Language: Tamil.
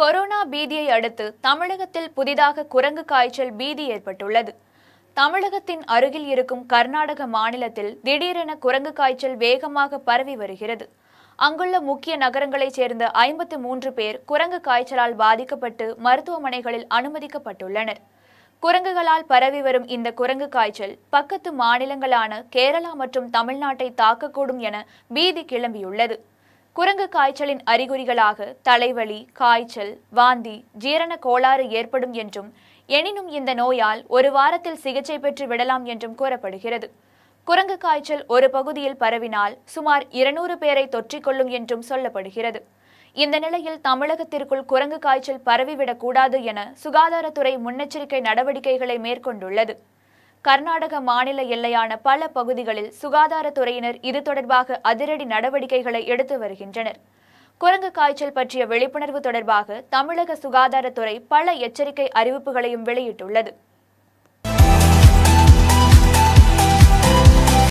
கொரோனா பீதியை அடுத்து தமிழகத்தில் புதிதாக குரங்கு காய்ச்சல் பீதி ஏற்பட்டுள்ளது தமிழகத்தின் அருகில் இருக்கும் கர்நாடக மாநிலத்தில் திடீரென குரங்கு காய்ச்சல் வேகமாக பரவி வருகிறது அங்குள்ள முக்கிய நகரங்களைச் சேர்ந்த ஐம்பத்து மூன்று பேர் குரங்கு காய்ச்சலால் பாதிக்கப்பட்டு மருத்துவமனைகளில் அனுமதிக்கப்பட்டுள்ளனர் குரங்குகளால் பரவி வரும் இந்த குரங்கு காய்ச்சல் பக்கத்து மாநிலங்களான கேரளா மற்றும் தமிழ்நாட்டை தாக்கக்கூடும் என பீதி கிளம்பியுள்ளது குரங்கு காய்ச்சலின் அறிகுறிகளாக தலைவலி காய்ச்சல் வாந்தி ஜீரண கோளாறு ஏற்படும் என்றும் எனினும் இந்த நோயால் ஒரு வாரத்தில் சிகிச்சை பெற்று விடலாம் என்றும் கூறப்படுகிறது குரங்கு காய்ச்சல் ஒரு பகுதியில் பரவினால் சுமார் இருநூறு பேரை தொற்றிக்கொள்ளும் என்றும் சொல்லப்படுகிறது இந்த நிலையில் தமிழகத்திற்குள் குரங்கு காய்ச்சல் பரவிவிடக்கூடாது என சுகாதாரத்துறை முன்னெச்சரிக்கை நடவடிக்கைகளை மேற்கொண்டுள்ளது கர்நாடக மாநில எல்லையான பல பகுதிகளில் சுகாதாரத்துறையினர் இது தொடர்பாக அதிரடி நடவடிக்கைகளை எடுத்து வருகின்றனர் குரங்கு காய்ச்சல் பற்றிய விழிப்புணர்வு தொடர்பாக தமிழக சுகாதாரத்துறை பல எச்சரிக்கை அறிவிப்புகளையும் வெளியிட்டுள்ளது